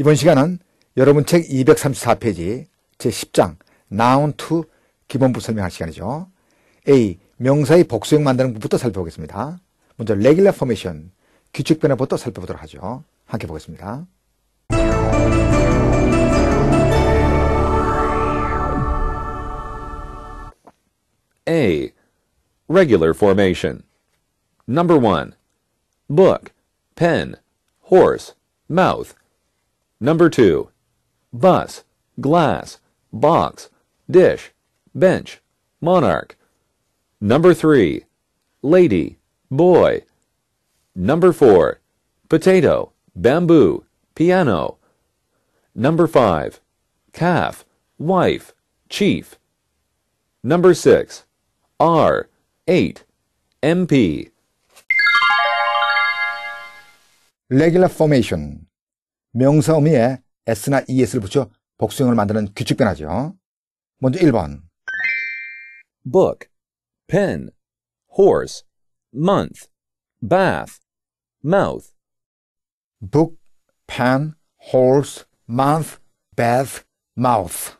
이번 시간은 여러분 책 234페이지 제10장 Noun to 기본부 설명할 시간이죠. A. 명사의 복수형 만드는 것부터 살펴보겠습니다. 먼저 regular formation, 규칙 변화부터 살펴보도록 하죠. 함께 보겠습니다. A. Regular formation. Number 1. Book, pen, horse, mouth. Number 2. Bus, glass, box, dish, bench, monarch. Number 3. Lady, boy. Number 4. Potato, bamboo, piano. Number 5. Calf, wife, chief. Number 6. R, 8, MP. Regular formation. 명사어미에 s나 es를 붙여 복수형을 만드는 규칙 변화죠. 먼저 1번 book, pen, horse, month, bath, mouth book, pen, horse, month, bath, mouth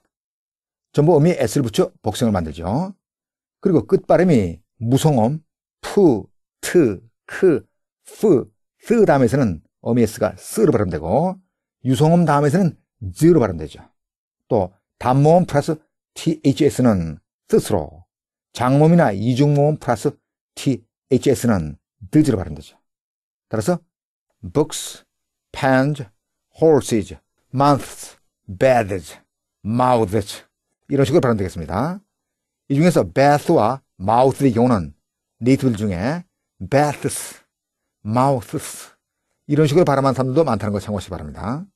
전부 음이 s를 붙여 복수형을 만들죠. 그리고 끝 발음이 무성음 푸, 트, 크, 푸, 쓰 다음에서는 어미에스가 쓰로 발음되고 유성음 다음에서는 즈로 발음되죠. 또 단모음 플러스 ths는 뜻으로 장모음이나 이중모음 플러스 ths는 드즈로 발음되죠. 따라서 books, pens, horses, months, beds, mouths 이런 식으로 발음되겠습니다. 이 중에서 bath와 mouth의 경우는 네이티브 중에 baths, mouths 이런 식으로 발음한 사람들도 많다는 걸 참고하시기 바랍니다.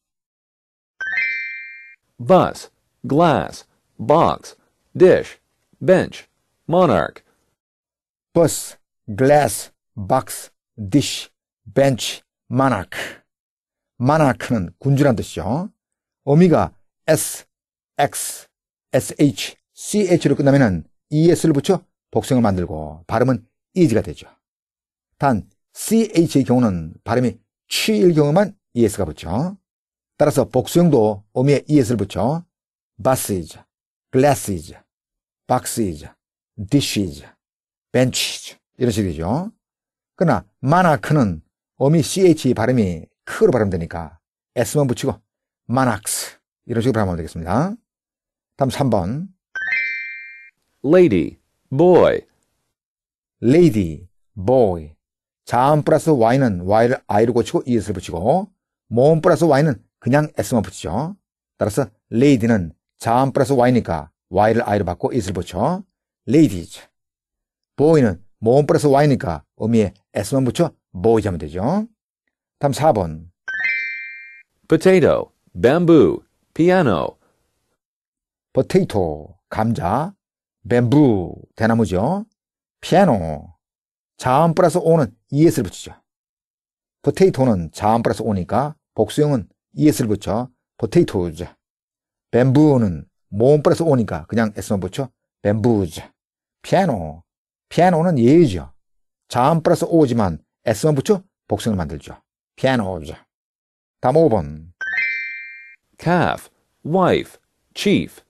bus, glass, box, dish, bench, monarch. bus, glass, box, dish, bench, monarch. monarch는 군주란 뜻이죠. 어미가 s, x, sh, ch로 끝나면 es를 붙여 복성을 만들고 발음은 eas가 되죠. 단 ch의 경우는 발음이 취일 경우만 es가 붙죠. 따라서 복수형도 오미에 es를 붙여 bus is, glass is, box is, dish is, bench is 이런 식이죠. 그러나 만아크는 오미 ch 발음이 크로 발음되니까 s만 붙이고 만악스 이런 식으로 발음하면 되겠습니다. 다음 3번 lady, boy lady, boy 자음 플러스 y는 y를 i로 고치고 es를 붙이고 모음 플러스 y는 그냥 s만 붙이죠. 따라서 lady는 자음 플러스 y니까 y를 i로 바꿔 es를 붙여 ladies. boy는 모음 플러스 y니까 음미에 s만 붙여 b o y 하면 되죠. 다음 4번 potato, bamboo, piano potato, 감자, bamboo, 대나무죠. 피아노. 자음 플러스 오는 es를 붙이죠. potato는 자음 플러스 오니까 복수형은 es를 붙여 potatoes. bamboo는 모음 플러스 오니까 그냥 s만 붙여 bamboos. piano. 피아노는 예이죠. 자음 플러스 오지만 s만 붙여 복수형을 만들죠. pianos. 다음 5번. calf, wife, chief.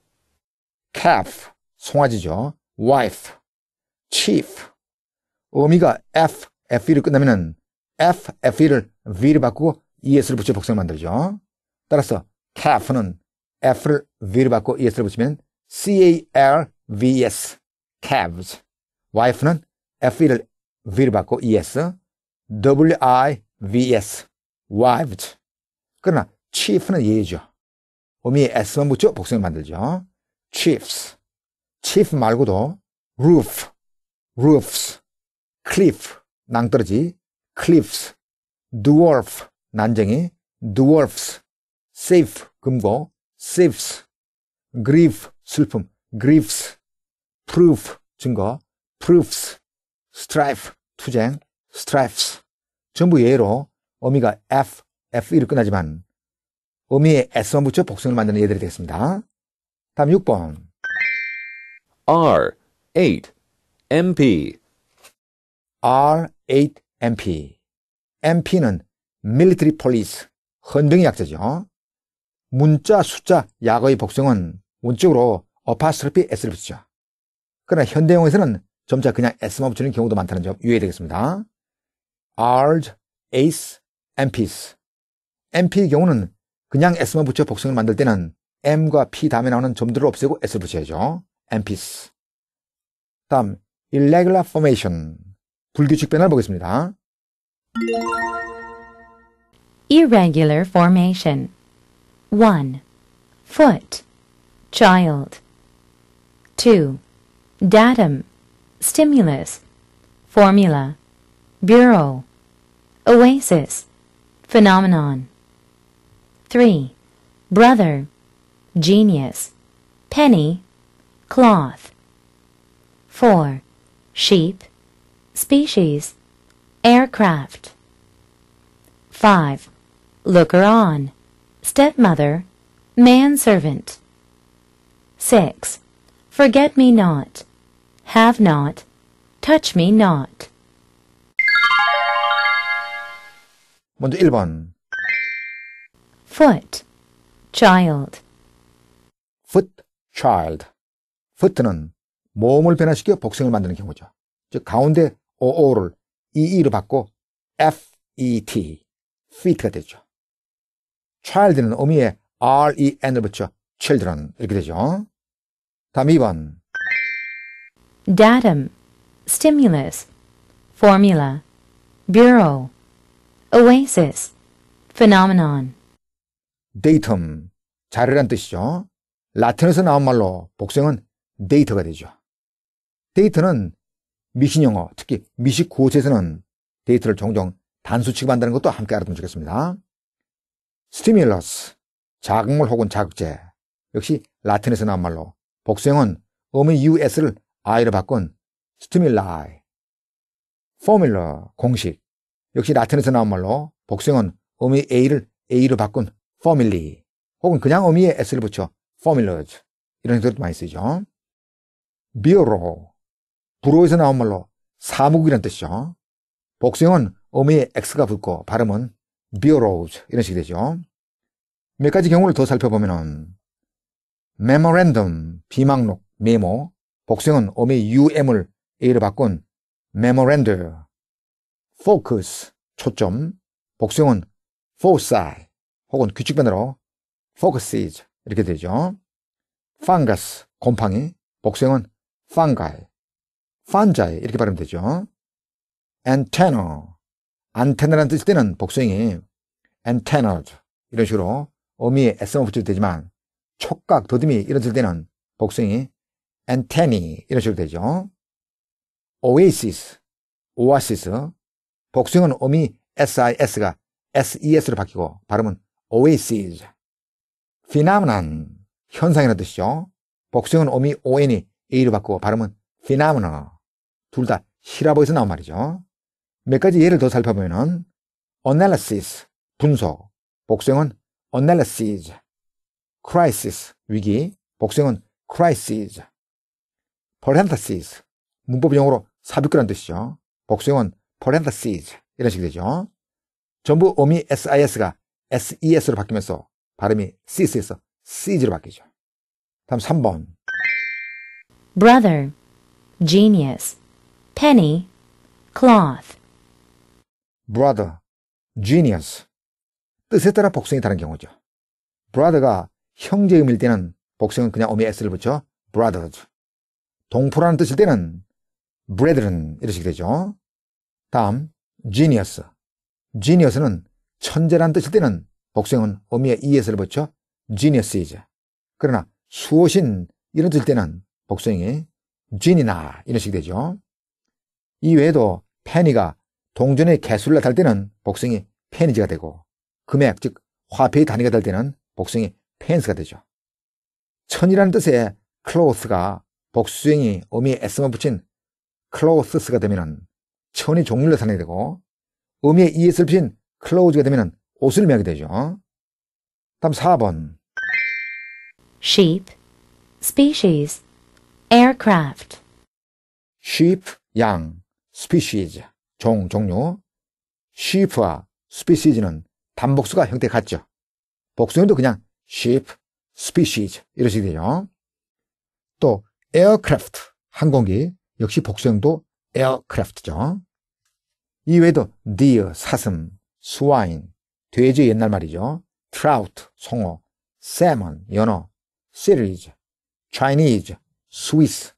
calf, 송아지죠. wife, chief. 어미가 f, f 1을 끝나면은 F, FE를 v 를 바꾸고 ES를 붙여 복성 만들죠. 따라서 calf는 F를 v 를 바꾸고 ES를 붙이면 C-A-L-V-S, c a v e s wife는 f 1을 v 를 바꾸고 ES, W-I-V-S, wives. 그러나 chief는 예죠. 어미의 S만 붙여 복성을 만들죠. chiefs, chief 말고도 roof, roofs, cliff, 낭떠러지, cliffs, dwarf, 난쟁이, dwarfs, safe, 금고, safes, grief, 슬픔, griefs, proof, 증거, proofs, strife, 투쟁, strifes. 전부 예로 어미가 F, F1로 끝나지만 어미의 S만 붙여 복성을 만드는 예들이 되겠습니다. 다음 6번. R, 8, MP. R, 8MP. MP는 Military Police, 헌병의 약자죠. 문자, 숫자, 약의 복성은 원칙으로 어파스트로피 S를 붙이죠. 그러나 현대용에서는 점차 그냥 S만 붙이는 경우도 많다는 점 유의해야 되겠습니다. R's, A's, MP's. MP의 경우는 그냥 S만 붙여 복성을 만들 때는 M과 P 다음에 나오는 점들을 없애고 S를 붙여야죠. MP's. 다음, irregular formation. 불규칙 변화를 보겠습니다. Irregular formation. 1. Foot. Child. 2. Datum. Stimulus. Formula. Bureau. Oasis. Phenomenon. 3. Brother. Genius. Penny. Cloth. 4. Sheep Species Aircraft 5. Looker on Stepmother Manservant 6. Forget me not Have not Touch me not 먼저 1번 foot child foot child foot는 몸을 변화시켜 복성을 만드는 경우죠. 즉 가운데 OO를 EE로 받고 FET, FET가 되죠. child는 어미에 REN을 붙여 children 이렇게 되죠. 다음 2번 datum, stimulus, formula, bureau, oasis, phenomenon datum, 자료란 뜻이죠. 라틴에서 나온 말로 복성은 데이터가 되죠. 데이터는 미신영어, 특히 미식 고체에서는 데이터를 종종 단수 취급한다는 것도 함께 알아두면 좋겠습니다. 스티뮬러스, 자극물 혹은 자극제. 역시 라틴에서 나온 말로 복수형은 어미 US를 I로 바꾼 스티뮬라이. 포뮬러, 공식. 역시 라틴에서 나온 말로 복수형은 어미 A를 A로 바꾼 포밀리. 혹은 그냥 어미에 S를 붙여 포뮬러즈. 이런 형태로 많이 쓰죠. b 비오로, 불어에서 나온 말로 사무국이란 뜻이죠. 복수형은 어미에 X가 붙고 발음은 bureaus 이런 식이 되죠. 몇 가지 경우를 더 살펴보면은 memorandum, 비망록, 메모, 복수형은 어미 의 UM을 A로 바꾼 memoranda, focus, 초점, 복수형은 foci 혹은 규칙변으로 focuses 이렇게 되죠. fungus, 곰팡이, 복수형은 fungi, 판자에 이렇게 발음 되죠. 엔테너 e 안테나라는 뜻일 때는 복수형이 antennaed 이런 식으로 어미에 s만 붙여도 되지만 촉각, 더듬이 이런 뜻일 때는 복수형이 antennae 이런 식으로 되죠. oasis, oasis 복수형은 어미 sis가 ses로 바뀌고 발음은 oasis phenomenon 현상이라는 뜻이죠. 복수형은 어미 on이 a로 바꾸고 발음은 phenomena 둘다 히라보에서 나온 말이죠. 몇 가지 예를 더 살펴보면은 analysis 분석, 복수은 analysis, crisis 위기, 복수은 crisis, parenthesis 문법 용어로 삽입구란 뜻이죠. 복수은 parenthesis 이런 식이 되죠. 전부 어미 sis가 ses로 바뀌면서 발음이 sis에서 cg로 바뀌죠. 다음 3번 brother, genius penny, cloth. brother, genius. 뜻에 따라 복성이 다른 경우죠. brother가 형제음일 때는 복성은 그냥 어미 s를 붙여 brothers. 동포라는 뜻일 때는 brethren 이런 식이 되죠. 다음 genius. genius는 천재란 뜻일 때는 복성은 어미에 es를 붙여 genius이죠. 그러나 수호신 이런 뜻일 때는 복성이 g e n i 이런 식이 되죠. 이외에도 페니가 동전의 개수를 나타낼 때는 복숭이 페니지가 되고 금액 즉 화폐의 단위가 될 때는 복숭이 펜스가 되죠. 천이라는 뜻의 클로스가 복수형이 음이 s만 붙인 클로스스가 되면 천이 종류를 나타내게 되고 음에 es를 붙인 클로즈가 되면 옷을 의미하게 되죠. 다음 4번 sheep, species, aircraft sheep, 양 species, 종, 종류. sheep와 species는 단복수가 형태 같죠. 복수형도 그냥 sheep, species 이런 식이 돼요. 또 aircraft, 항공기 역시 복수형도 aircraft죠. 이외에도 deer, 사슴, swine, 돼지 옛날 말이죠. trout, 송어, salmon, 연어, series, Chinese, Swiss,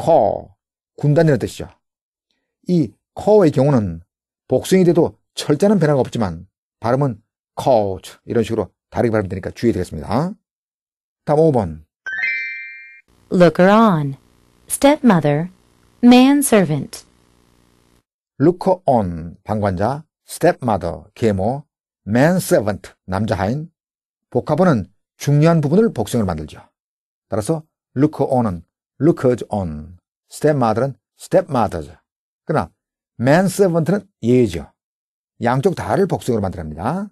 call, 군단이라는 뜻이죠. 이 co의 경우는 복수형이 돼도 철자는 변화가 없지만 발음은 coach 이런 식으로 다르게 발음되니까 주의되겠습니다. 다음 5번 Looker on Stepmother Manservant Looker on 방관자 Stepmother 계모 Manservant 남자하인 복합어는 중요한 부분을 복성을 만들죠. 따라서 looker on은 lookers on, stepmother은 stepmothers, 그러나 man servant는 예죠. 양쪽 다를 복수형으로 만들합니다.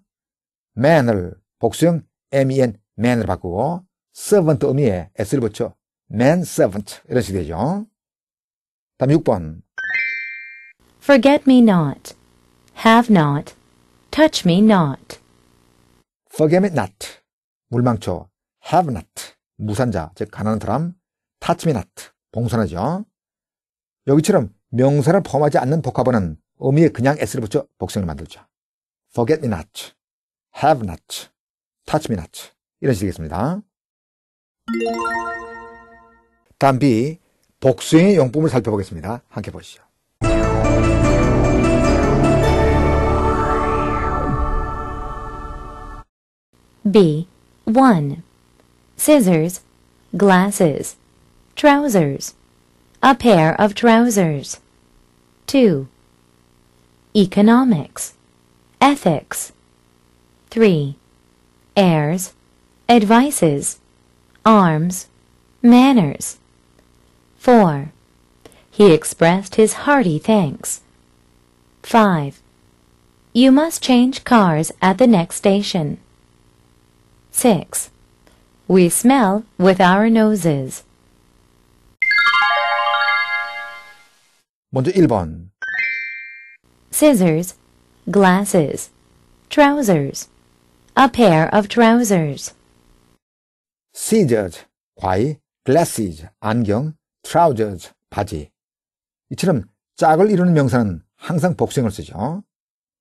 man을 복수형 men, man으로 바꾸고 servant 의미에 s를 붙여 man servant 이런 식이 되죠. 다음 6번 Forget me not, have not, touch me not Forget me not, 물망초 have not, 무산자, 즉 가난한 사람 touch me not, 봉선하죠. 여기처럼 명사를 포함하지 않는 복합어는 의미에 그냥 s를 붙여 복성을 만들죠. forget me not, have not, touch me not 이런 식이겠습니다. 다음 B 복수의 용법을 살펴보겠습니다. 함께 보시죠. B. 1. Scissors, glasses, trousers A pair of trousers. 2. Economics. Ethics. 3. Airs. Advices. Arms. Manners. 4. He expressed his hearty thanks. 5. You must change cars at the next station. 6. We smell with our noses. 먼저 1번. scissors, glasses, trousers, a pair of trousers. scissors, 과이, glasses, 안경, trousers, 바지. 이처럼 짝을 이루는 명사는 항상 복수형을 쓰죠.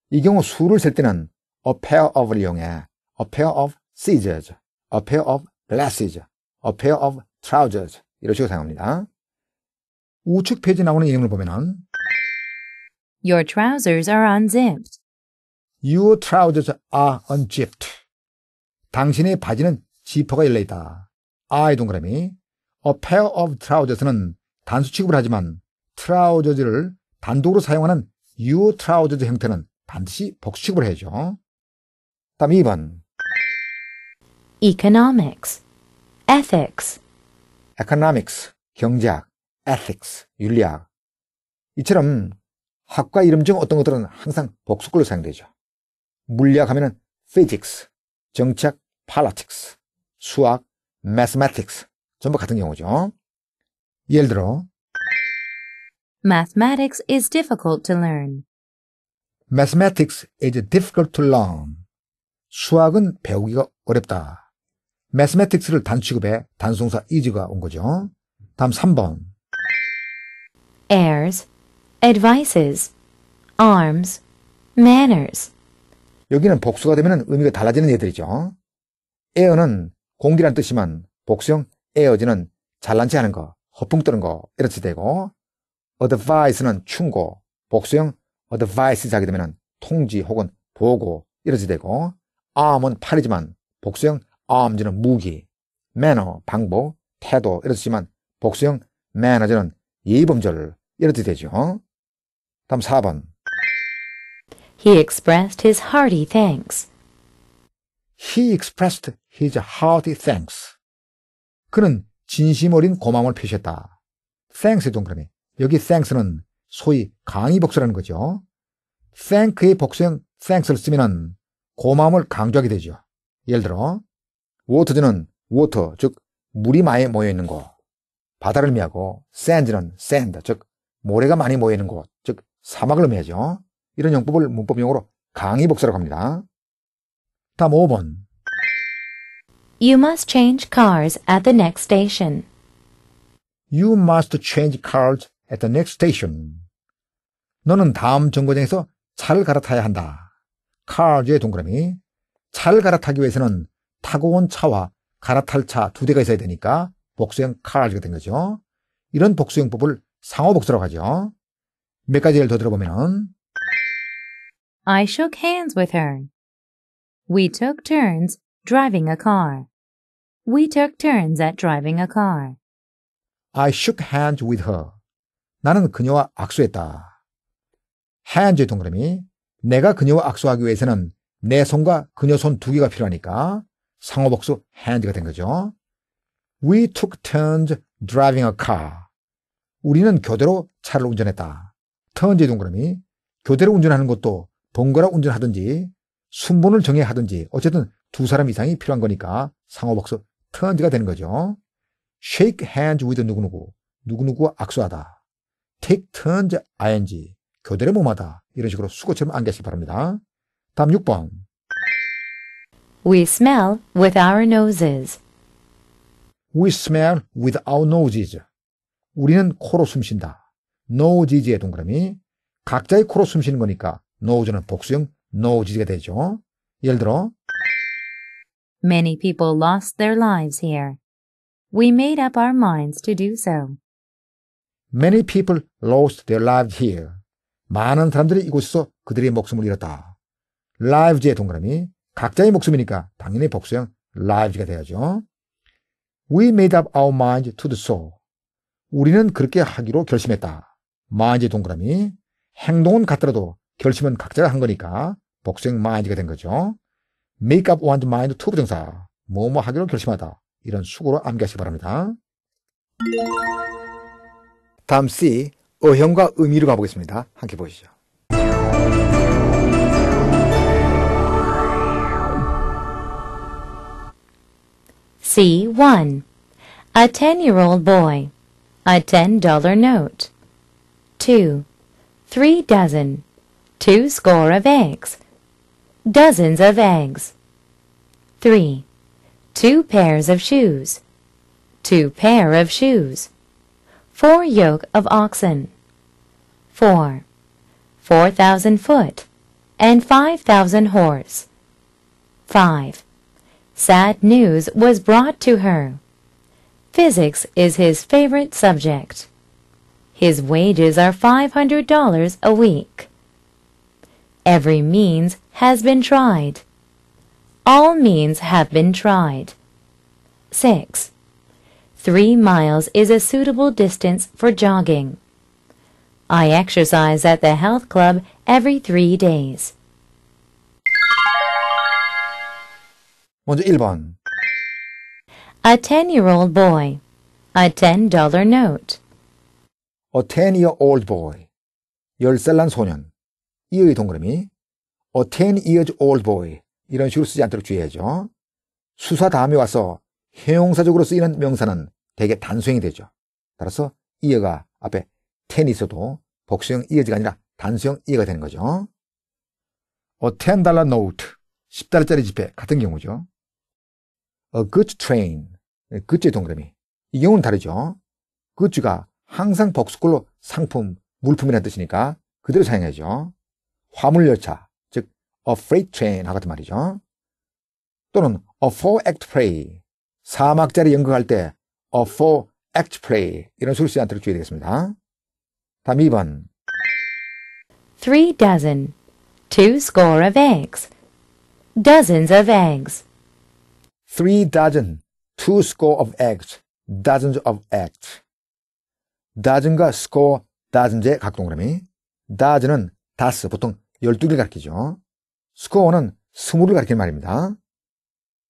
이 경우 수를 셀 때는 a pair of를 이용해 a pair of scissors, a pair of glasses, a pair of trousers 이런 식으로 사용합니다. 우측 페이지 나오는 내용을 보면은 Your trousers are unzipped. Your trousers are unzipped. 당신의 바지는 지퍼가 열려 있다. 아이 동그라미. A pair of trousers는 단수 취급을 하지만 트라우저즈를 단독으로 사용하는 your trousers 형태는 반드시 복수 취급을 해야죠. 다음 2번. economics, ethics, economics, 경제학, ethics, 윤리학. 이처럼 학과 이름 중 어떤 것들은 항상 복수글로 사용되죠. 물리학 하면 physics, 정치학 politics, 수학 mathematics 전부 같은 경우죠. 예를 들어 Mathematics is difficult to learn. Mathematics is difficult to learn. 수학은 배우기가 어렵다. Mathematics를 단축급에 단송사 is가 온 거죠. 다음 3번 airs, advices, arms, manners. 여기는 복수가 되면 의미가 달라지는 예들이죠. air는 공기란 뜻이만 지 복수형 에어지는 잘난 체 하는 거, 허풍 뜨는거 이렇게 되고 advice는 충고, 복수형 advice 하게 되면 통지 혹은 보고 이렇게 되고 arm은 팔이지만 복수형 arms는 무기, manner 방법, 태도 이렇지만 복수형 manners 는예의범절 이렇게 되죠. 다음 4번. He expressed his hearty thanks. He expressed his hearty thanks. 그는 진심 어린 고마움을 표시했다. thanks의 동그라미. 여기 thanks는 소위 강의 복수라는 거죠. thank의 복수형 thanks를 쓰면은 고마움을 강조하게 되죠. 예를 들어, water는 water, 즉, 물이 많이 모여있는 거. 바다를 의미하고, sand는 sand, 즉, 모래가 많이 모이는 곳, 즉 사막을 의미하죠. 이런 용법을 문법용으로 강의 복사라고 합니다. 다음 5번. You must change cars at the next station. You must change cars at the next station. 너는 다음 정거장에서 차를 갈아타야 한다. car의 동그라미. 차를 갈아타기 위해서는 타고 온 차와 갈아탈 차 두 대가 있어야 되니까 복수형 cars가 된 거죠. 이런 복수형법을 상호복수라고 하죠. 몇 가지를 더 들어보면은 I shook hands with her. We took turns driving a car. We took turns at driving a car. I shook hands with her. 나는 그녀와 악수했다. hand의 동그라미. 내가 그녀와 악수하기 위해서는 내 손과 그녀 손 두 개가 필요하니까 상호복수 hand가 된 거죠. We took turns driving a car. 우리는 교대로 차를 운전했다. 터 턴제 동그라미 교대로 운전하는 것도 번갈아 운전하든지 순번을 정해 하든지 어쨌든 두 사람 이상이 필요한 거니까 상호박수 터 턴즈가 되는 거죠. shake hands with 누구누구 누구누구와 악수하다 take turns ing 교대로 몸하다 이런 식으로 수고처럼 암기하시기 바랍니다. 다음 6번 We smell with our noses We smell with our noses 우리는 코로 숨쉰다. no 지지의 동그라미. 각자의 코로 숨쉬는 거니까 no조는 복수형 no 지지가 되죠. 예를 들어 Many people lost their lives here. We made up our minds to do so. Many people lost their lives here. 많은 사람들이 이곳에서 그들의 목숨을 잃었다. lives의 동그라미 각자의 목숨이니까 당연히 복수형 lives가 돼야죠. We made up our minds to do so. 우리는 그렇게 하기로 결심했다. 마인지 동그라미. 행동은 같더라도 결심은 각자가 한 거니까 복수형 마인지가 된 거죠. make up one's mind to 부정사. 뭐 뭐 하기로 결심하다. 이런 수고로 암기하시기 바랍니다. 다음 C. 어형과 의미로 가보겠습니다. 함께 보시죠. C1. A 10-year-old boy. a $10 note. 2. Three dozen, two score of eggs, dozens of eggs. 3. Two pairs of shoes, two pair of shoes, four yoke of oxen. 4. 4,000 foot and 5,000 horse. 5. Sad news was brought to her. Physics is his favorite subject. His wages are $500 a week. Every means has been tried. All means have been tried. 6. Three miles is a suitable distance for jogging. I exercise at the health club every three days. 먼저 1번 A ten-year-old boy. A ten-dollar note. A ten-year-old boy. 열 살 난 소년. 이의 동그라미. A t e n y e a r o l d boy. 이런 식으로 쓰지 않도록 주의해야죠. 수사 다음에 와서 형용사적으로 쓰이는 명사는 대개 단수형이 되죠. 따라서 이어가 앞에 ten이 있어도 복수형 이어지가 아니라 단수형 이어가 되는 거죠. A ten-dollar note. 10달러짜리 지폐 같은 경우죠. a good train, 그쯔의 동그라미. 이 경우는 다르죠. 그쯔가 항상 복수꼴로 상품, 물품이라는 뜻이니까 그대로 사용해야죠. 화물열차, 즉 a freight train 하거든 말이죠. 또는 a four-act play, 사막자리 연극할 때 a four-act play 이런 소리 쓰지 않도록 주의되겠습니다. 다음 2번 Three dozen, two score of eggs, dozens of eggs three dozen, two score of eggs, dozens of eggs. dozen과 score, dozen제 각동그라미. dozen은 다섯 보통 열두 개를 가리키죠. score는 스0을 가리키는 말입니다.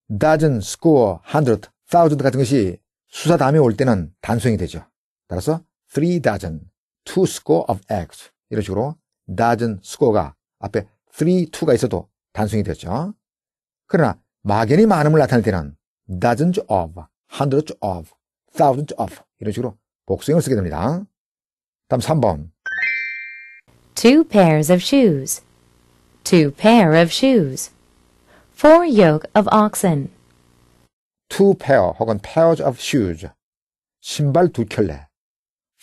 dozen, score, hundred, thousand 같은 것이 수사 다음에 올 때는 단수형이 되죠. 따라서 three dozen, two score of eggs 이런 식으로 dozen, score가 앞에 three, two가 있어도 단수형이 되죠. 그러나 막연히 많음을 나타낼 때는 dozens of, hundreds of, thousands of 이런 식으로 복수형을 쓰게 됩니다. 다음 3번 Two pairs of shoes Two pair of shoes Four yoke of oxen Two pair 혹은 pairs of shoes 신발 두 켤레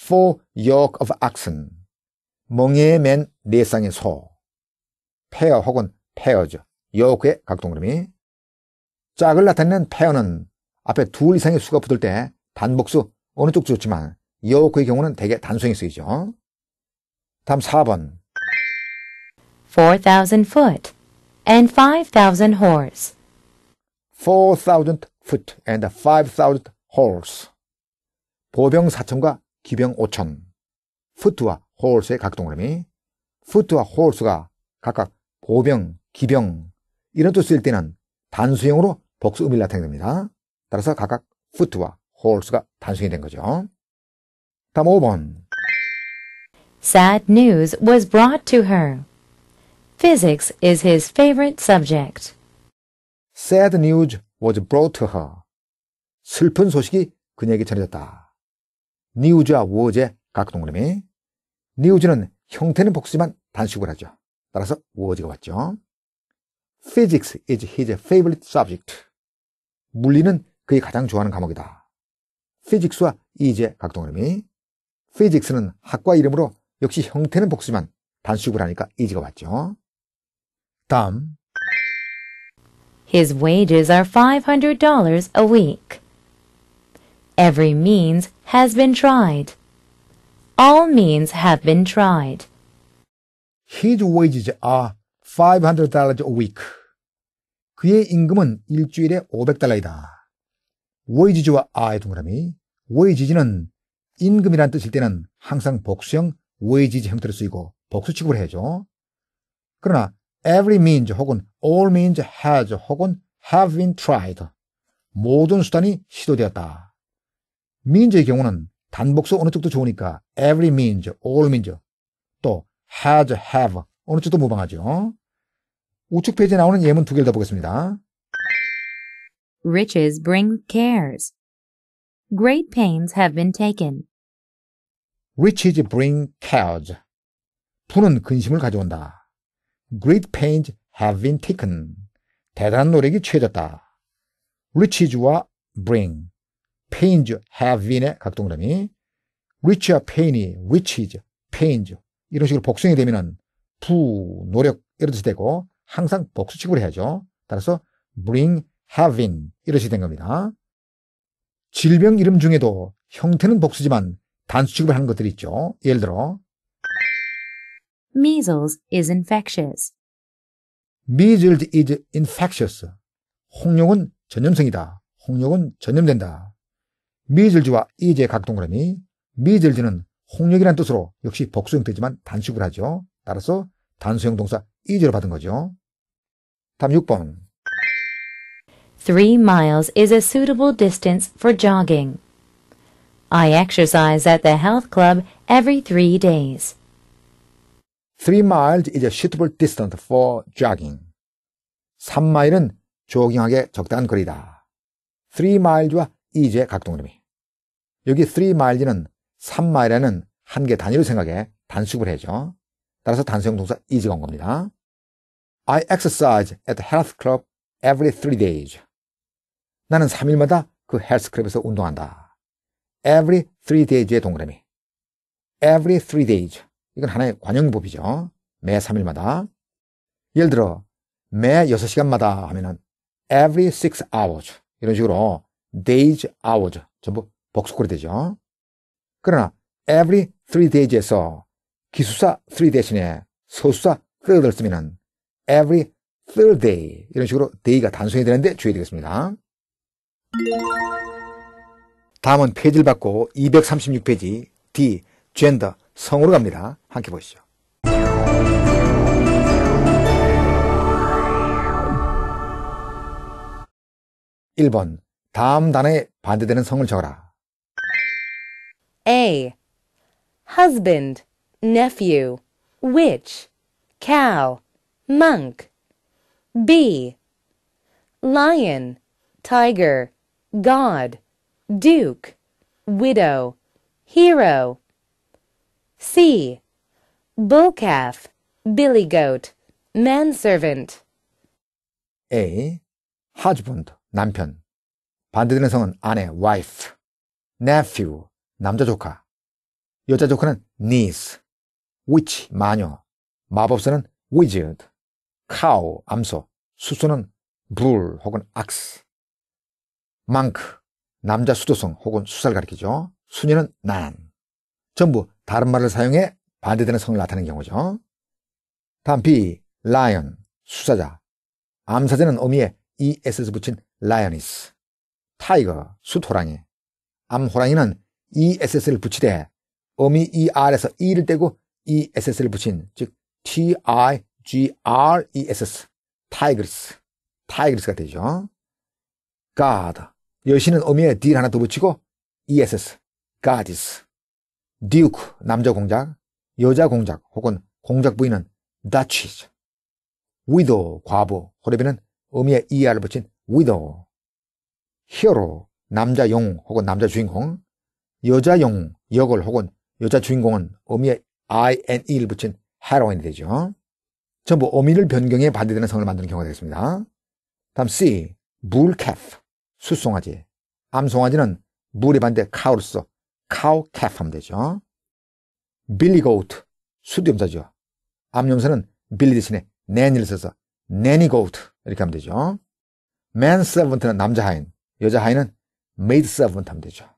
Four yoke of oxen 멍에에 맨네 쌍의 소 pair 혹은 pairs yoke의 각동그림이 짝을 나타내는 페어는 앞에 둘 이상의 수가 붙을 때 단복수 어느 쪽도 좋지만 여호크의 경우는 대개 단수형이 쓰이죠. 다음 4번 4,000 foot and 5,000 horse 4,000 foot and 5,000 horse 보병 4천과 기병 5천 foot와 horse의 각 동그라미 foot와 horse가 각각 보병, 기병 이런 뜻 쓰일 때는 단수형으로 복수음일 나타냅니다. 따라서 각각 foot와 horse가 단순이 된 거죠. 다음 5번. Sad news was brought to her. Physics is his favorite subject. Sad news was brought to her. 슬픈 소식이 그녀에게 전해졌다. news와 was의 각 동그라미. news는 형태는 복수지만 단축을 하죠. 따라서 was가 왔죠. Physics is his favorite subject. 물리는 그의 가장 좋아하는 과목이다. Physics와 이제 각동음이 Physics는 학과 이름으로 역시 형태는 복수지만 단수을 하니까 이지가 왔죠. 다음 His wages are $500 a week. Every means has been tried. All means have been tried. His wages are 500달러 a week. 그의 임금은 일주일에 500달러이다. 워이지즈와 아의 동그라미. 워이지즈는 임금이란 뜻일 때는 항상 복수형 워이지즈 형태로 쓰이고 복수 취급을 해야죠. 그러나 every means 혹은 all means has 혹은 have been tried. 모든 수단이 시도되었다. means의 경우는 단복수 어느 쪽도 좋으니까 every means, all means 또 has, have 어느 쪽도 무방하죠. 우측 페이지에 나오는 예문 두 개를 더 보겠습니다. Riches bring cares. Great pains have been taken. Riches bring cares. 부는 근심을 가져온다. Great pains have been taken. 대단한 노력이 취해졌다. Riches와 bring, pains have been의 각동그라미, rich와 pain이 riches, pains 이런 식으로 복수형이 되면은 부, 노력 이런 뜻이 되고 항상 복수식으로 해야죠. 따라서 bring h a v i n 이렇게 된 겁니다. 질병 이름 중에도 형태는 복수지만 단수식으로 하는 것들이 있죠. 예를 들어 measles is infectious. measles is infectious. 홍룡은 전염성이다. 홍룡은 전염된다. measles와 is의 각동그라미 measles는 홍역이란 뜻으로 역시 복수형태지만 단수식으로 하죠. 따라서 단수형 동사 이의제로 받은 거죠. 다음 6번. 3 miles is a suitable distance for jogging. I exercise at the health club every three days. 3 miles is a suitable distance for jogging. 3마일은 조깅하게 적당한 거리다. 3 miles와 이제 각동그림이. 여기 3 miles는 3마일에는 한 개 단위로 생각해 단축을 해죠. 따라서 단수형 동사 이즈가 온 겁니다. I exercise at h e a l t h club every three days. 나는 3일마다 그 헬스클럽에서 운동한다. every three days의 동그라미. every three days. 이건 하나의 관용법이죠. 매 3일마다. 예를 들어, 매 6시간마다 하면은 every six hours. 이런 식으로 days, hours. 전부 복수꼴이 되죠. 그러나 every three days에서 기수사 three 대신에 소수사 t h r 쓰면은 every third day. 이런 식으로 day가 단순히 되는데 주의되겠습니다. 다음은 페이지를 받고 236페이지 D, 젠더, 성으로 갑니다. 함께 보시죠. 1번 다음 단어에 반대되는 성을 적어라. A. Husband, nephew, witch, cow. monk, B, lion, tiger, god, duke, widow, hero. C. Bull calf, billy goat, manservant. A. husband, 남편. 반대되는 성은 아내, wife. nephew, 남자 조카. 여자 조카는 niece. witch, 마녀. 마법사는 wizard. cow, 암소, 수소는 bull 혹은 ox, monk, 남자 수도성 혹은 수사를 가리키죠. 수녀는 난. 전부 다른 말을 사용해 반대되는 성을 나타내는 경우죠. 다음 B, lion, 수사자. 암사자는 어미에 ES에서 붙인 lioness. 타이거, 수호랑이 암호랑이는 ESS를 붙이되 어미 ER에서 E를 떼고 ESS를 붙인 즉 TI G-R-E-S-S. tigress. t i g r e s 가 되죠. god. 여신은 어미에 d 하나 더 붙이고 ess. goddess. duke. 남자 공작. 여자 공작 혹은 공작 부인은 duchess. widow. 과부. 호레비는 어미에 er를 붙인 widow. hero. 남자 용 혹은 남자 주인공. 여자 용, 역을 혹은 여자 주인공은 어미에 INE를 붙인 헤로인이 되죠. 전부 어미를 변경해 반대되는 성을 만드는 경우가 되겠습니다. 다음 C. 물캐프, 숫송아지. 암송아지는 물에 반대 카우로서 카우 캐프 하면 되죠. 빌리고우트, 수염사죠. 암염사는 빌리 대신에 낸이를 써서 내이고우트 이렇게 하면 되죠. 맨 서번트는 남자 하인, 여자 하인은 메이드 서번트 하면 되죠.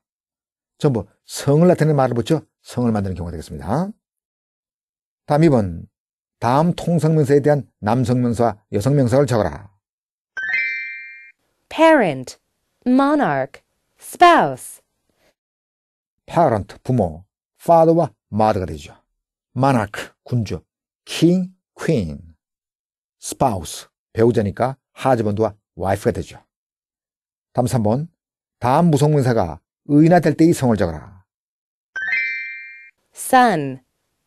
전부 성을 나타내는 말을 붙여 성을 만드는 경우가 되겠습니다. 다음 2번 다음 통성명사에 대한 남성명사와 여성명사를 적어라. parent, monarch, spouse. parent, 부모, father와 mother가 되죠. monarch, 군주, king, queen. spouse, 배우자니까 하즈번드와 와이프가 되죠. 다음 3번. 다음 무성문사가 의나 될 때의 성을 적어라. sun,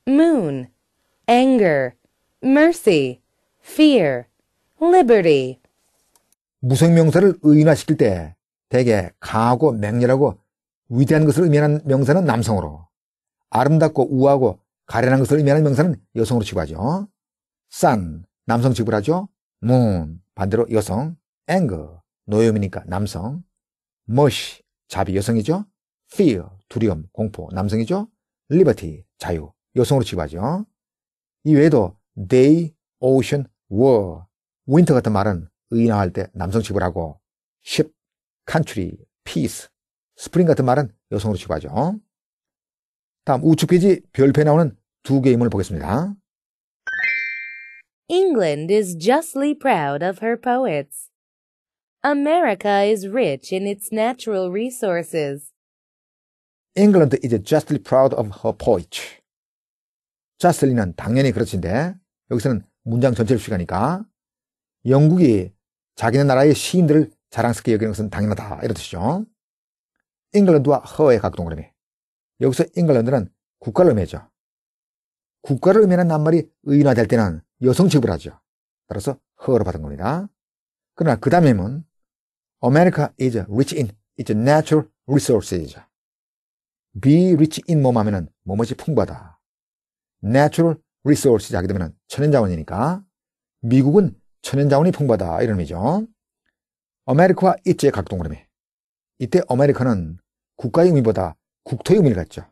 moon, anger, mercy, fear, liberty. 무생명사를 의인화시킬 때 대개 강하고 맹렬하고 위대한 것을 의미하는 명사는 남성으로 아름답고 우아하고 가련한 것을 의미하는 명사는 여성으로 취급하죠. sun, 남성 취급을 하죠. moon, 반대로 여성. anger, 노염이니까 남성. mush, 자비 여성이죠. fear, 두려움, 공포 남성이죠. liberty, 자유 여성으로 취급하죠. 이외에도 they ocean were winter 같은 말은 의인화할 때 남성 취급하고 ship, country, peace, spring 같은 말은 여성으로 취급하죠. 다음 우측 페이지 별표에 나오는 두 개의 문을 보겠습니다. England is justly proud of her poets. America is rich in its natural resources. England is justly proud of her poets. justly는 당연히 그렇지인데 여기서는 문장 전체를 시가니까 영국이 자기네 나라의 시인들을 자랑스럽게 여기는 것은 당연하다 이런 뜻이죠. 잉글랜드와 허의 각동을 의미. 여기서 잉글랜드는 국가를 의미하죠. 국가를 의미하는 낱말이 의인화될 때는 여성 취급을 하죠. 따라서 허로 어 받은 겁니다. 그러나 그 다음에는 America is rich in its natural resources. be rich in 뭐 하면은 뭐뭐지 풍부하다. natural 리소스 하게 되면 천연자원이니까 미국은 천연자원이 풍부하다 이런 의미죠. 아메리카와 이츠의 각동그림에 이때 아메리카는 국가의 의미보다 국토의 의미를 갖죠.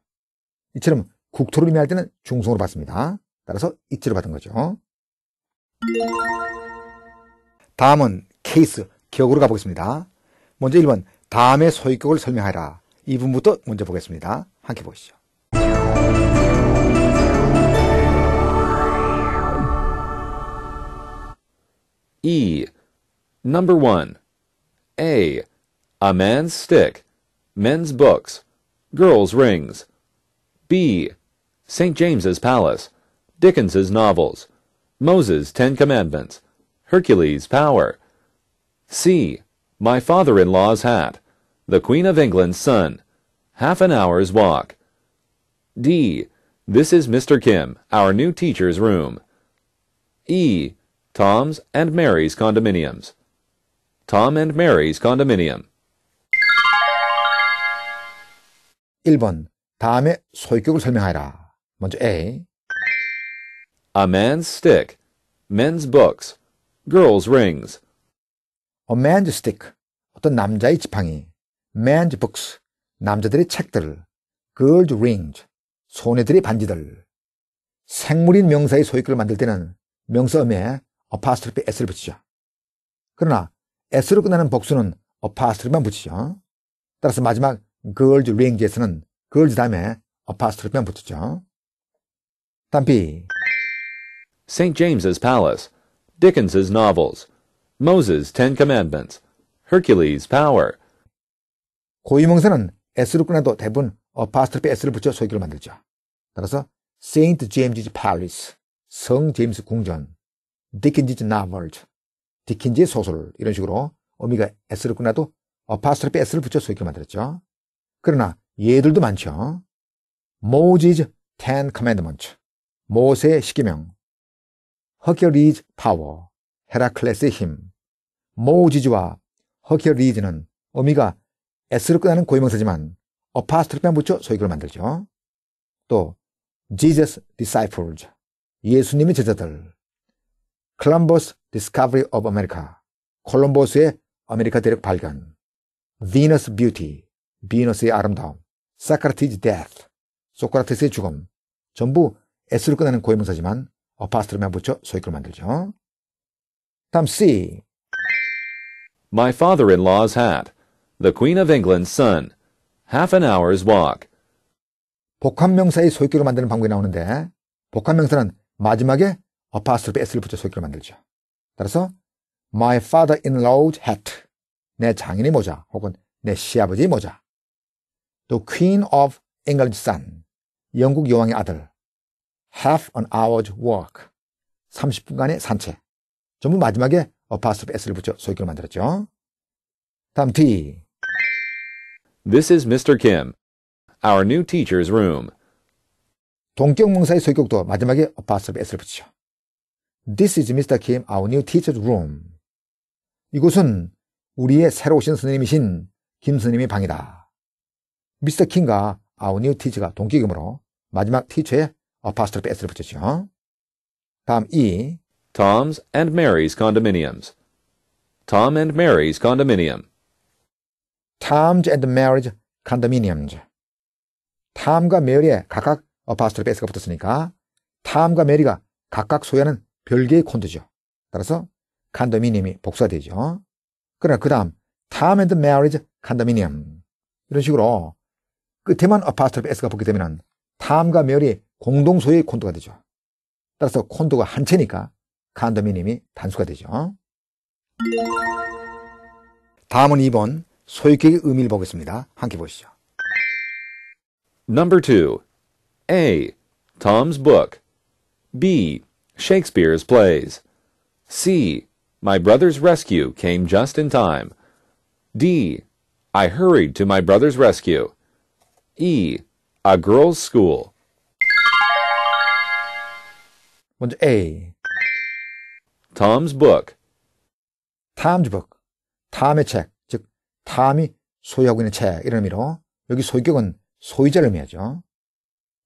이처럼 국토를 의미할 때는 중성으로 받습니다. 따라서 이츠를 받은 거죠. 다음은 케이스, 기억으로 가보겠습니다. 먼저 1번 다음의 소유격을 설명하라. 이 부분부터 먼저 보겠습니다. 함께 보시죠. E. Number 1. A. A man's stick. Men's books. Girls' rings. B. St. James's Palace. Dickens's novels. Moses' Ten Commandments. Hercules' power. C. My father-in-law's hat. The Queen of England's son. Half an hour's walk. D. This is Mr. Kim, our new teacher's room. E. Tom's and Mary's Condominiums. Tom and Mary's Condominium. 1번. 다음에 소유격을 설명하라. 먼저 A. A man's stick. Men's books. Girls' rings. A man's stick. 어떤 남자의 지팡이. Men's books. 남자들의 책들. Girls' rings. 소녀들의 반지들. 생물인 명사의 소유격을 만들 때는 명사 음에 어파스트로피 s를 붙이죠. 그러나 s로 끝나는 복수는 어파스트로피만 붙이죠. 따라서 마지막 girls 랭지에서는 girls 다음에 어파스트로피만 붙이죠 단음 B. St. James's Palace, Dickens's novels, Moses' Ten Commandments, Hercules' Power. 고유명사는 s로 끝나도 대부분 어파스트로피 s를 붙여 소유기을 만들죠. 따라서 St. James's Palace, 성 제임스 궁전, 디킨즈 지 나멀즈, 디킨즈의 소설 이런 식으로 어미가 S를 끝나도 어파스트로피 S를 붙여서 이렇게 만들었죠. 그러나 얘들도 많죠. 모지즈 텐커맨드먼츠 모세의 십계명, 허결리즈 파워, 헤라클레스의 힘, 모지즈와 허결리즈는 어미가 s 를 끝나는 고유명사지만 어파스트로피만 붙여 소기를 만들죠. 또지 e 스디사이플 s c 예수님의 제자들, Columbus Discovery of America, 콜럼버스의 아메리카 대륙 발견, Venus Beauty, 비너스의 아름다움, Socrates' Death, 소크라테스의 죽음, 전부 S로 끝나는 고유명사지만 어파스트로만 붙여 소유격을 만들죠. 다음 C. My father-in-law's hat. The Queen of England's son. Half an hour's walk. 복합명사의 소유격을 만드는 방법이 나오는데 복합명사는 마지막에 apostrophe s를 붙여 소유격을 만들죠. 따라서 my father-in-law's hat 내 장인의 모자 혹은 내 시아버지의 모자 또 queen of England's son 영국 여왕의 아들 half an hour's walk 30분간의 산책 전부 마지막에 apostrophe s를 붙여 소유격을 만들었죠. 다음 D This is Mr. Kim. Our new teacher's room. 동격명사의 소유격도 마지막에 apostrophe s를 붙이죠. This is Mr. Kim, our new teacher's room. 이곳은 우리의 새로 오신 스님이신 김 스님의 방이다. m 미스터 킹과 our new teacher가 동기금으로 마지막 t e a c h e r 의 apostrophe s를 붙였죠. 다음 E. Tom's and Mary's condominiums. Tom and Mary's condominium. Tom's and Mary's condominiums. 탐과 메리의 각각 a p o s 어파스 p 로베 s 가 붙었으니까 탐과 메리가 각각 소유하는 별개의 콘도죠 따라서 칸도미니엄이 복사되죠. 그러나 그 다음 time and marriage 칸도미니엄 이런 식으로 끝에만 그 아파트로 S가 붙게 되면 에 t i m 과 mer이 공동소유의 콘도가 되죠. 따라서 콘도가 한 채니까 칸도미니엄이 단수가 되죠. 다음은 2번 소유격의 의미를 보겠습니다. 함께 보시죠. Number 2. A. Tom's book. B. Shakespeare's plays. C. My brother's rescue came just in time. D. I hurried to my brother's rescue. E. A girls' school. And A. Tom's book. Tom's book. Tom의 책, 즉 Tom이 소유하고 있는 책 이런 의미로 여기 소유격은 소유자를 의미하죠.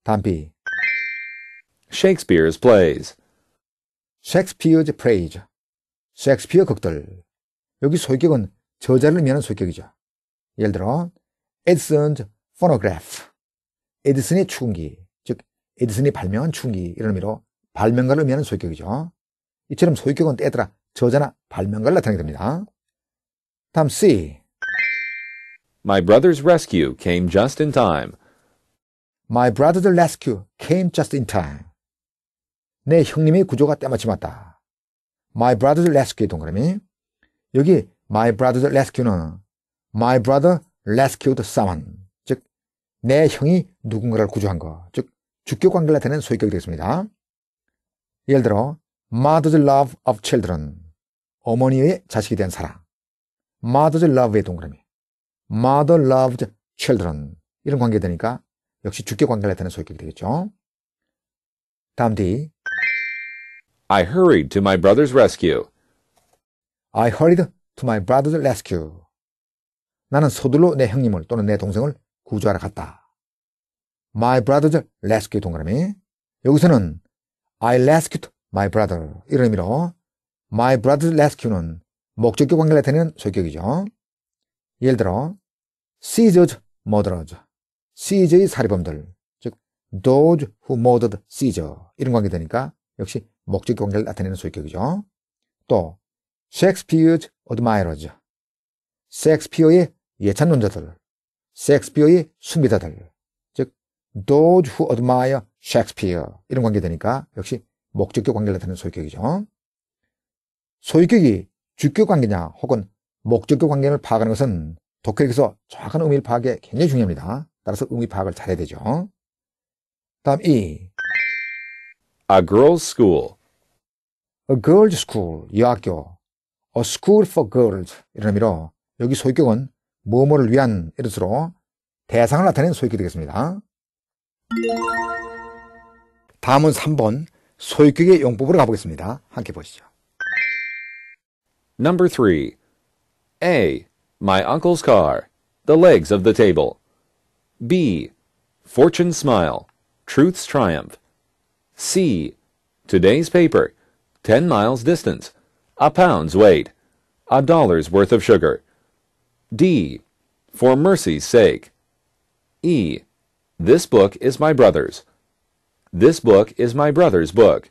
다음 B. Shakespeare's plays. 셰익스피어즈 프레이즈, 셰익스피어 극들. 여기 소격은 저자를 의 미하는 소격이죠. 예를 들어, 에디슨즈 포노그래프, 에디슨의 추궁기, 즉 에디슨이 발명한 추궁기 이런 의미로 발명가를 의미하는 소격이죠. 이처럼 소격은 유 때에 따라 저자나 발명가를 나타내게 됩니다. 다음 C. My brother's rescue came just in time. My brother's rescue came just in time. 내 형님의 구조가 때마침 왔다. My brother's rescue 동그라미. 여기 my brother's rescue는 my brother rescued someone. 즉, 내 형이 누군가를 구조한 거. 즉, 주격 관계를 나타내는 소유격이 되겠습니다. 예를 들어, mother's love of children. 어머니의 자식에 대한 사랑. mother's love의 동그라미. mother loved children. 이런 관계 되니까 역시 주격 관계를 나타내는 소유격이 되겠죠. 다음 뒤, I hurried to my brother's rescue. I hurried to my brother's rescue. 나는 서둘러 내 형님을 또는 내 동생을 구조하러 갔다. My brother's rescue 동그라미. 여기서는 I rescued my brother 이런 의미로 my brother's rescue는 목적격 관계를 나타내는 소격이죠. 예를 들어 Caesar's murderers, Caesar의 살해범들, 즉 those who murdered Caesar 이런 관계 되니까 역시 목적 경제를 나타내는 소유격이죠. 또 셰익스피어의 어드마이러즈, 셰익스피어의 예찬론자들, 셰익스피어의 순비자들즉 those who admire Shakespeare 이런 관계되니까 역시 목적격 관계를 나타내는 소유격이죠. 소유격이 주격 관계냐 혹은 목적격 관계를 파악하는 것은 독해에서 정확한 의미를 파악에 하 굉장히 중요합니다. 따라서 의미 파악을 잘해야 되죠. 다음 이 A girls' school. A girls' school. 여학교. A school for girls. 이런 의미로 여기 소유격은 뭐뭐를 위한 이런 뜻으로 대상을 나타내는 소유격이 되겠습니다. 다음은 3번 소유격의 용법으로 가보겠습니다. 함께 보시죠. Number 3. A. My uncle's car. The legs of the table. B. Fortune's smile. Truth's triumph. C. Today's paper. 10 miles distance. A pound's weight. A dollar's worth of sugar. D. For mercy's sake. E. This book is my brother's. This book is my brother's book.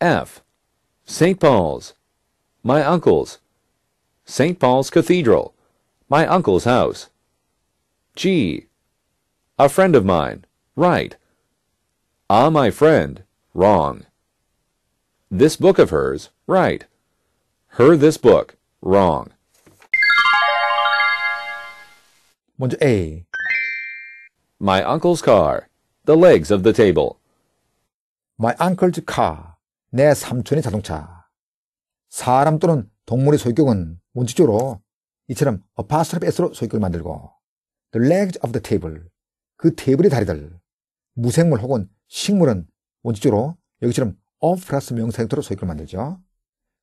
F. St. Paul's. My uncle's. St. Paul's Cathedral. My uncle's house. G. A friend of mine. Right. Ah, my friend, wrong. This book of hers, right. Her this book, wrong. 먼저 A. My uncle's car. The legs of the table. My uncle's car. 내 삼촌의 자동차. 사람 또는 동물의 소유격은 원칙적으로 이처럼 apostrophe s로 소유격을 만들고 the legs of the table. 그 테이블의 다리들. 무생물 혹은 식물은 원칙적으로 여기처럼 o f 플러스 명사 형태로 소유격을 만들죠.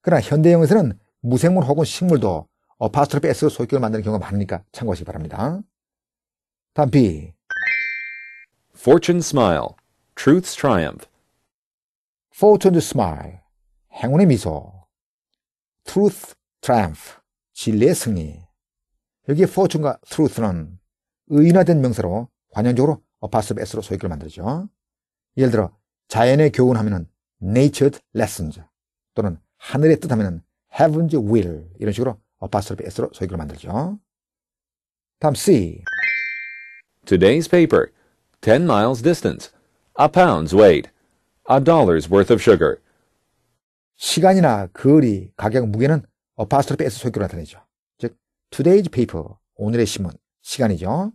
그러나 현대형에서는 무생물 혹은 식물도 o 어파스트로피 S 소유격을 만드는 경우가 많으니까 참고하시기 바랍니다. 다음 B. Fortune smile. Truth's triumph. Fortune smile. 행운의 미소. Truth triumph. 진리의 승리. 여기 에 fortune과 truth는 의인화된 명사로 관현적으로 어파스브 S로 소액을 만들죠. 예를 들어 자연의 교훈하면은 nature's lessons 또는 하늘의 뜻하면은 heaven's will 이런 식으로 어파스브 S로 소액을 만들죠. 다음 C. Today's paper. 10 miles distance. A pound's weight. A dollar's worth of sugar. 시간이나 거리, 가격, 무게는 어파스트로피 S 소유로 나타내죠. 즉, today's paper, 오늘의 신문, 시간이죠.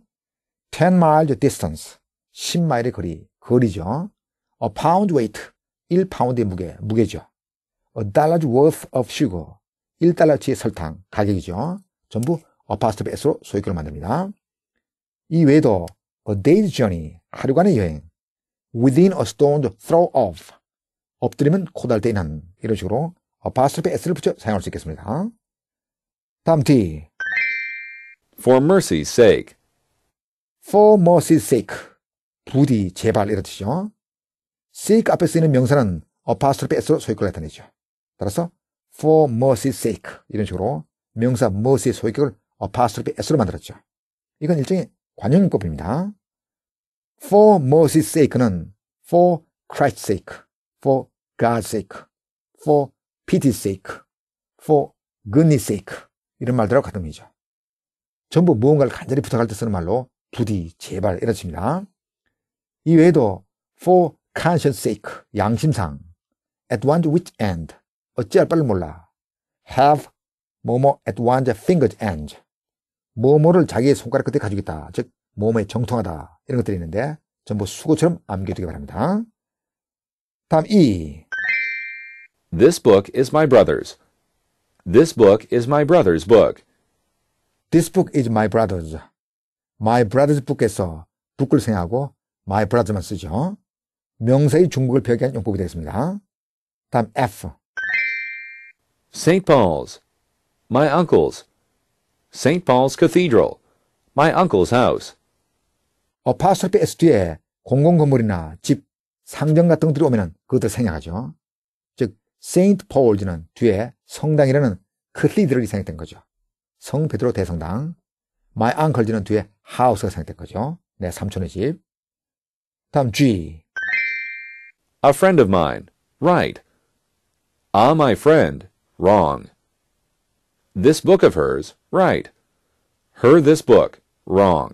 10 miles distance. 10마일의 거리, 거리죠. A pound weight. 1파운드의 무게, 무게죠. A dollar's worth of sugar. 1달러치의 설탕, 가격이죠. 전부 apostrophe s로 소유격을 만듭니다. 이 외에도 a day's journey, 하루간의 여행. within a stone's throw of. 엎드리면 코달대에 난. 이런 식으로 apostrophe s를 붙여 사용할 수 있겠습니다. 다음 뒤. For mercy's sake. for mercy's sake. 부디, 제발 이런 뜻이죠. s e k e 앞에 쓰이는 명사는 apostrophe s로 소유격을 나타내죠. 따라서 for mercy's sake 이런 식으로 명사 mercy 소유격을 apostrophe s로 만들었죠. 이건 일종의 관용문법입니다. for mercy's sake는 for Christ's sake, for God's sake, for pity's sake, for goodness sake 이런 말들하고 같은 의미죠. 전부 무언가를 간절히 부탁할 때 쓰는 말로 부디, 제발 이렇습니다. 이외에도 for conscience sake, 양심상, at one's w h i c h end, 어찌할 바를 몰라, have 뭐뭐 at one's finger's end, 뭐뭐를 자기의 손가락 끝에 가지고있다즉 몸에 정통하다 이런 것들이 있는데 전부 수고처럼 암기해두기 바랍니다. 다음 E. This book is my brother's. This book is my brother's book. This book is my brother's. my brother's book에서 book을 생하고 my brother만 쓰죠. 명사의 중국을 표기한 용법이 되겠습니다. 다음 F. St. Paul's, my uncle's, St. Paul's Cathedral, my uncle's house. apostrophe s 뒤에 공공 건물이나 집, 상점 같은 것들이 오면은 그것들 생략하죠. 즉, St. Paul's는 뒤에 성당이라는 cathedral이 생략된 거죠. 성 베드로 대성당. my uncle 는 뒤에 house가 생략 거죠. 내 삼촌의 집. 다음 G. A friend of mine. Right. Ah, my friend. Wrong. This book of hers. Right. Her this book. Wrong.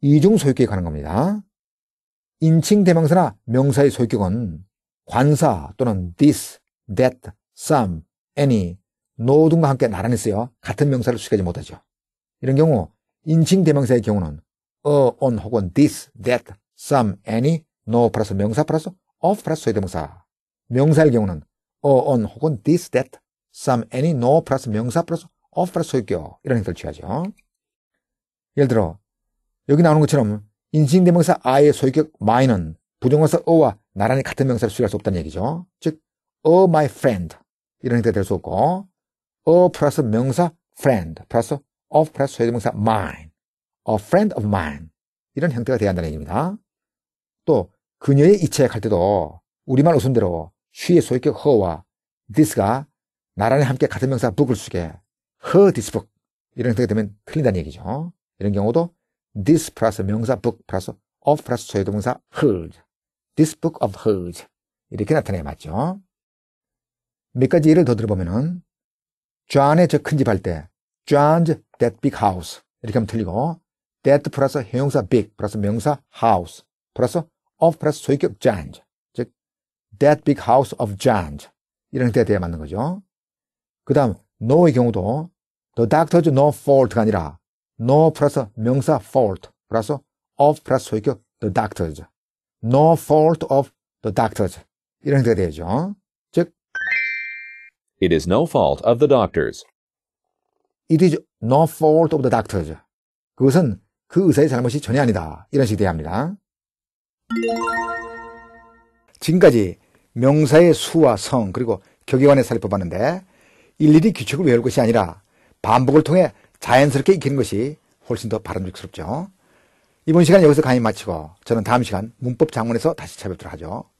이중 소유격에 관한 겁니다. 인칭 대명사나 명사의 소유격은 관사 또는 this, that, some, any, no 등과 함께 나란히 쓰여 같은 명사를 수식하지 못하죠. 이런 경우 인칭 대명사의 경우는 a, 어, on 혹은 this, that, some, any, no 플러스 명사 플러스 of 플러스 소유대명사 명사의 경우는 a, 어, on 혹은 this, that, some, any, no 플러스 명사 플러스 of 플러스 소유격 이런 형태를 취하죠. 예를 들어 여기 나오는 것처럼 인칭 대명사 I의 소유격 my는 부정어사 어와 나란히 같은 명사를 수용할 수 없다는 얘기죠. 즉 a 어, my friend 이런 형태가 될 수 없고 a 플러스 명사 friend 플러스 of 플러스 소유대명사 mine, a friend of mine 이런 형태가 돼야 한다는 얘기입니다. 또 그녀의 이체에 갈 때도 우리말 우선대로 she의 소유격 her와 this가 나란히 함께 같은 명사 book을 쓰게 her this book 이런 형태가 되면 틀린다는 얘기죠. 이런 경우도 this 플러스 명사 book 플러스 of 플러스 소유대명사 hers this book of hers 이렇게 나타내야 맞죠. 몇 가지 예를 더 들어보면은 좌안의 저큰집할때 John's that big house. 이렇게 하면 틀리고 that 플러스 형용사 big 플러스 명사 house 플러스 of 플러스 소유격 John's. 즉 that big house of John's. 이런 형태가 돼야 맞는 거죠. 그 다음 no의 경우도 the doctor's no fault가 아니라 no 플러스 명사 fault 플러스 of 플러스 소유격 the doctor's. no fault of the doctor's. 이런 형태가 되죠. 즉 It is no fault of the doctors. It is no fault of the doctors. 그것은 그 의사의 잘못이 전혀 아니다. 이런 식으로 대합니다. 지금까지 명사의 수와 성 그리고 격의관의 사를 뽑았는데 일일이 규칙을 외울 것이 아니라 반복을 통해 자연스럽게 익히는 것이 훨씬 더 바람직스럽죠. 이번 시간 여기서 강의 마치고 저는 다음 시간 문법 장문에서 다시 찾아뵙도록 하죠.